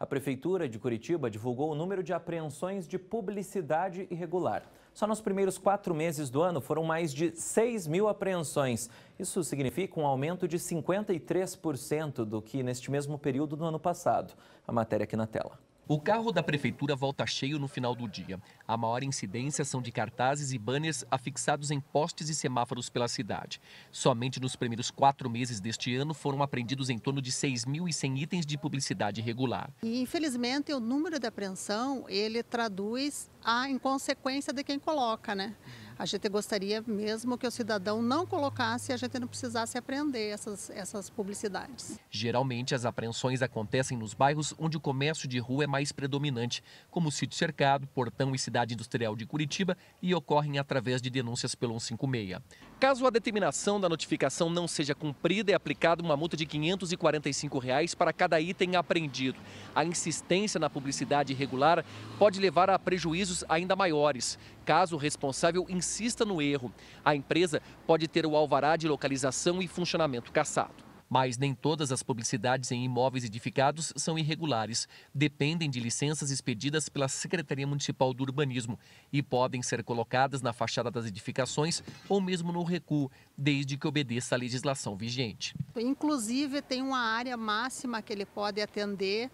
A Prefeitura de Curitiba divulgou o número de apreensões de publicidade irregular. Só nos primeiros quatro meses do ano foram mais de 6 mil apreensões. Isso significa um aumento de 53% do que neste mesmo período do ano passado. A matéria aqui na tela. O carro da prefeitura volta cheio no final do dia. A maior incidência são de cartazes e banners afixados em postes e semáforos pela cidade. Somente nos primeiros quatro meses deste ano foram apreendidos em torno de 6.100 itens de publicidade irregular. E, infelizmente, o número de apreensão ele traduz a inconsequência de quem coloca, né? A gente gostaria mesmo que o cidadão não colocasse e a gente não precisasse apreender essas, essas publicidades. Geralmente, as apreensões acontecem nos bairros onde o comércio de rua é mais predominante, como o Sítio Cercado, Portão e Cidade Industrial de Curitiba, e ocorrem através de denúncias pelo 156. Caso a determinação da notificação não seja cumprida, é aplicada uma multa de R$ 545 reais para cada item apreendido. A insistência na publicidade irregular pode levar a prejuízos ainda maiores, caso o responsável insista no erro. A empresa pode ter o alvará de localização e funcionamento cassado. Mas nem todas as publicidades em imóveis edificados são irregulares. Dependem de licenças expedidas pela Secretaria Municipal do Urbanismo e podem ser colocadas na fachada das edificações ou mesmo no recuo, desde que obedeça à legislação vigente. Inclusive, tem uma área máxima que ele pode atender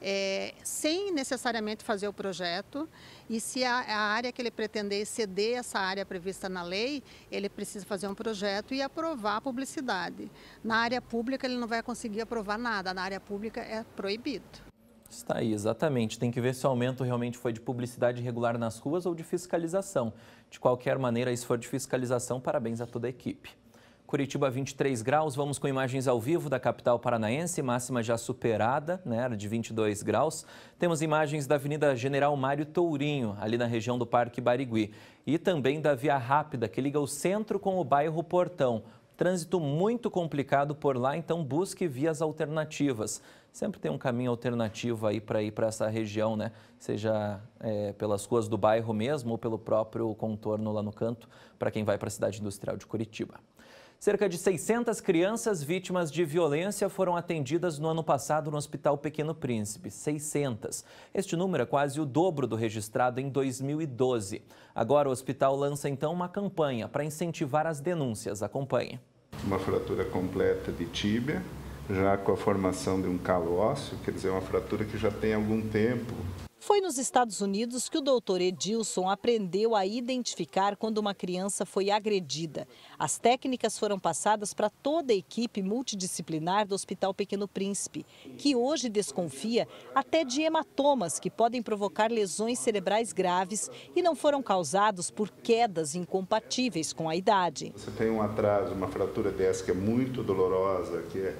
é, sem necessariamente fazer o projeto, e se a, a área que ele pretender exceder essa área prevista na lei, ele precisa fazer um projeto e aprovar a publicidade. Na área pública, ele não vai conseguir aprovar nada, na área pública é proibido. Está aí, exatamente. Tem que ver se o aumento realmente foi de publicidade regular nas ruas ou de fiscalização. De qualquer maneira, se for de fiscalização, parabéns a toda a equipe. Curitiba 23 graus, vamos com imagens ao vivo da capital paranaense, máxima já superada, né, era de 22 graus. Temos imagens da Avenida General Mário Tourinho, ali na região do Parque Barigui, e também da Via Rápida, que liga o centro com o bairro Portão. Trânsito muito complicado por lá, então busque vias alternativas. Sempre tem um caminho alternativo aí para ir para essa região, né? Seja é, pelas ruas do bairro mesmo ou pelo próprio contorno lá no canto, para quem vai para a cidade industrial de Curitiba. Cerca de 600 crianças vítimas de violência foram atendidas no ano passado no Hospital Pequeno Príncipe. 600. Este número é quase o dobro do registrado em 2012. Agora, o hospital lança então uma campanha para incentivar as denúncias. Acompanhe. Uma fratura completa de tíbia, já com a formação de um calo ósseo, quer dizer, uma fratura que já tem algum tempo. Foi nos Estados Unidos que o doutor Edilson aprendeu a identificar quando uma criança foi agredida. As técnicas foram passadas para toda a equipe multidisciplinar do Hospital Pequeno Príncipe, que hoje desconfia até de hematomas que podem provocar lesões cerebrais graves e não foram causados por quedas incompatíveis com a idade. Você tem um atraso, uma fratura dessa que é muito dolorosa, que é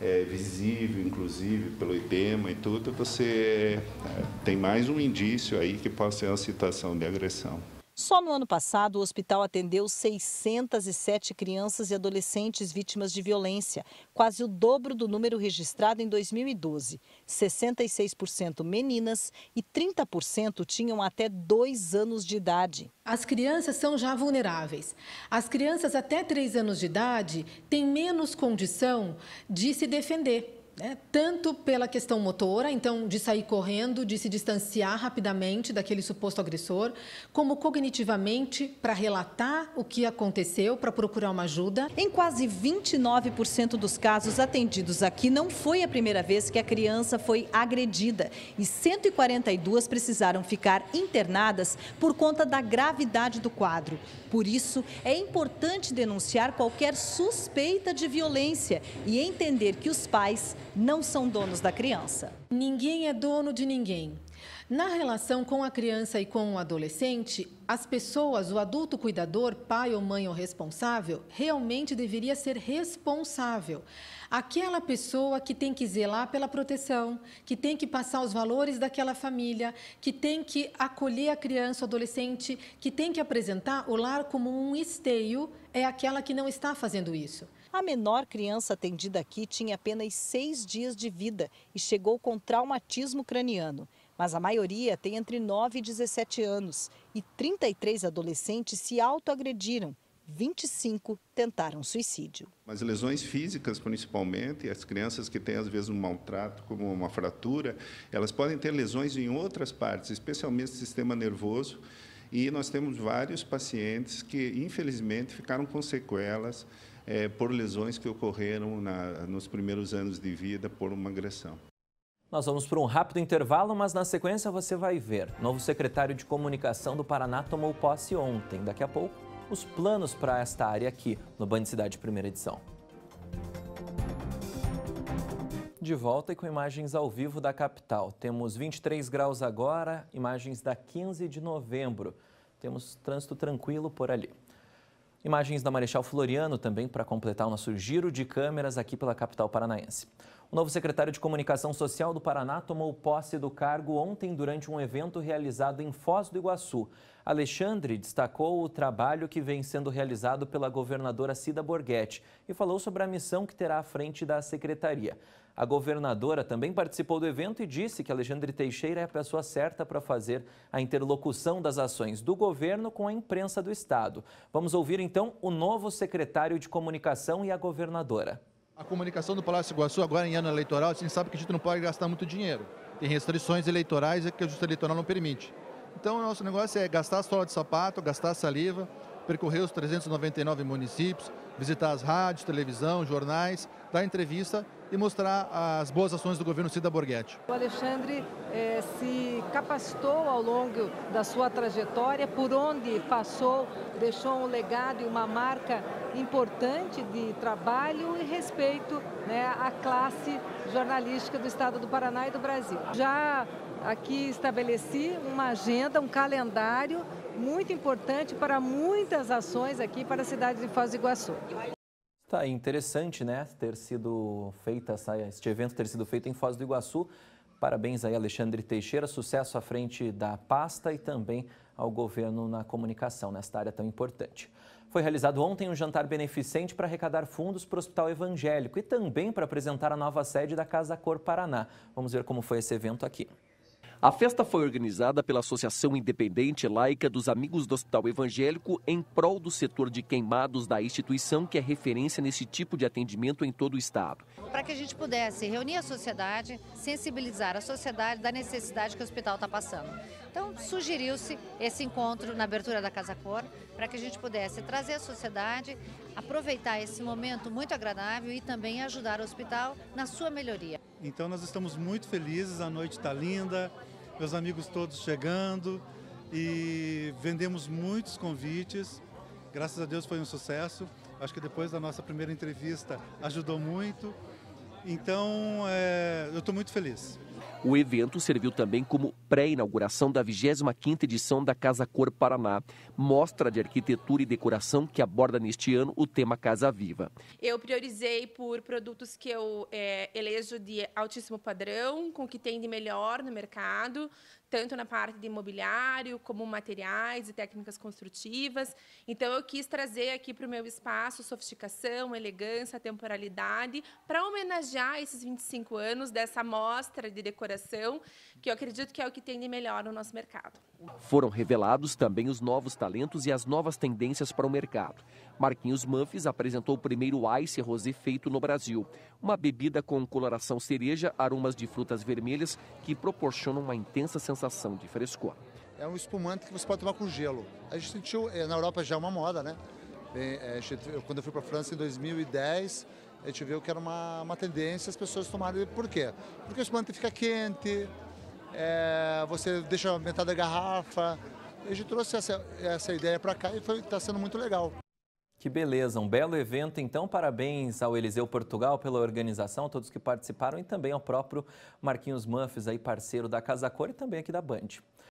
é, visível, inclusive, pelo edema e tudo, você é, tem mais um indício aí que pode ser uma situação de agressão. Só no ano passado, o hospital atendeu 607 crianças e adolescentes vítimas de violência, quase o dobro do número registrado em 2012. 66% meninas e 30% tinham até dois anos de idade. As crianças são já vulneráveis. As crianças até três anos de idade têm menos condição de se defender né, tanto pela questão motora, então de sair correndo, de se distanciar rapidamente daquele suposto agressor, como cognitivamente para relatar o que aconteceu, para procurar uma ajuda. Em quase 29% dos casos atendidos aqui, não foi a primeira vez que a criança foi agredida e 142 precisaram ficar internadas por conta da gravidade do quadro. Por isso, é importante denunciar qualquer suspeita de violência e entender que os pais não são donos da criança. Ninguém é dono de ninguém. Na relação com a criança e com o adolescente, as pessoas, o adulto cuidador, pai ou mãe ou responsável, realmente deveria ser responsável. Aquela pessoa que tem que zelar pela proteção, que tem que passar os valores daquela família, que tem que acolher a criança ou adolescente, que tem que apresentar o lar como um esteio, é aquela que não está fazendo isso. A menor criança atendida aqui tinha apenas seis dias de vida e chegou com traumatismo craniano mas a maioria tem entre 9 e 17 anos e 33 adolescentes se autoagrediram 25 tentaram suicídio. Mas lesões físicas, principalmente, as crianças que têm, às vezes, um maltrato, como uma fratura, elas podem ter lesões em outras partes, especialmente no sistema nervoso. E nós temos vários pacientes que, infelizmente, ficaram com sequelas é, por lesões que ocorreram na, nos primeiros anos de vida por uma agressão. Nós vamos para um rápido intervalo, mas na sequência você vai ver. Novo secretário de Comunicação do Paraná tomou posse ontem. Daqui a pouco, os planos para esta área aqui no Band Cidade Primeira Edição. De volta e com imagens ao vivo da capital. Temos 23 graus agora, imagens da 15 de novembro. Temos trânsito tranquilo por ali. Imagens da Marechal Floriano também para completar o nosso giro de câmeras aqui pela capital paranaense. O novo secretário de Comunicação Social do Paraná tomou posse do cargo ontem durante um evento realizado em Foz do Iguaçu. Alexandre destacou o trabalho que vem sendo realizado pela governadora Cida Borghetti e falou sobre a missão que terá à frente da secretaria. A governadora também participou do evento e disse que Alexandre Teixeira é a pessoa certa para fazer a interlocução das ações do governo com a imprensa do Estado. Vamos ouvir então o novo secretário de Comunicação e a governadora. A comunicação do Palácio Iguaçu agora em ano eleitoral, a gente sabe que a gente não pode gastar muito dinheiro. Tem restrições eleitorais que a justiça eleitoral não permite. Então, o nosso negócio é gastar a sola de sapato, gastar saliva, percorrer os 399 municípios, visitar as rádios, televisão, jornais, dar entrevista e mostrar as boas ações do governo Cida Borghetti. O Alexandre eh, se capacitou ao longo da sua trajetória, por onde passou, deixou um legado e uma marca importante de trabalho e respeito né, à classe jornalística do Estado do Paraná e do Brasil. Já aqui estabeleci uma agenda, um calendário muito importante para muitas ações aqui para a cidade de Foz do Iguaçu. Tá, interessante, né, ter sido feita essa, este evento ter sido feito em Foz do Iguaçu. Parabéns aí, Alexandre Teixeira, sucesso à frente da pasta e também ao governo na comunicação nesta área tão importante. Foi realizado ontem um jantar beneficente para arrecadar fundos para o Hospital Evangélico e também para apresentar a nova sede da Casa Cor Paraná. Vamos ver como foi esse evento aqui. A festa foi organizada pela Associação Independente Laica dos Amigos do Hospital Evangélico em prol do setor de queimados da instituição, que é referência nesse tipo de atendimento em todo o estado. Para que a gente pudesse reunir a sociedade, sensibilizar a sociedade da necessidade que o hospital está passando. Então, sugeriu-se esse encontro na abertura da Casa Cor, para que a gente pudesse trazer a sociedade, aproveitar esse momento muito agradável e também ajudar o hospital na sua melhoria. Então, nós estamos muito felizes, a noite está linda meus amigos todos chegando e vendemos muitos convites. Graças a Deus foi um sucesso. Acho que depois da nossa primeira entrevista ajudou muito. Então, é, eu estou muito feliz. O evento serviu também como pré-inauguração da 25ª edição da Casa Cor Paraná, mostra de arquitetura e decoração que aborda neste ano o tema Casa Viva. Eu priorizei por produtos que eu é, elejo de altíssimo padrão, com o que tem de melhor no mercado, tanto na parte de imobiliário, como materiais e técnicas construtivas. Então, eu quis trazer aqui para o meu espaço sofisticação, elegância, temporalidade, para homenagear esses 25 anos dessa amostra de decoração, que eu acredito que é o que tem de melhor no nosso mercado. Foram revelados também os novos talentos e as novas tendências para o mercado. Marquinhos Muffs apresentou o primeiro Ice Rosé feito no Brasil, uma bebida com coloração cereja, aromas de frutas vermelhas que proporcionam uma intensa sensação sensação de frescor. É um espumante que você pode tomar com gelo. A gente sentiu, eh, na Europa já é uma moda, né? Bem, eh, gente, quando eu fui para a França em 2010, a gente viu que era uma, uma tendência as pessoas tomarem. Por quê? Porque o espumante fica quente, é, você deixa metade da garrafa. A gente trouxe essa, essa ideia para cá e está sendo muito legal. Que beleza, um belo evento. Então, parabéns ao Eliseu Portugal pela organização, todos que participaram e também ao próprio Marquinhos Manfes, aí parceiro da Casa Cor e também aqui da Band.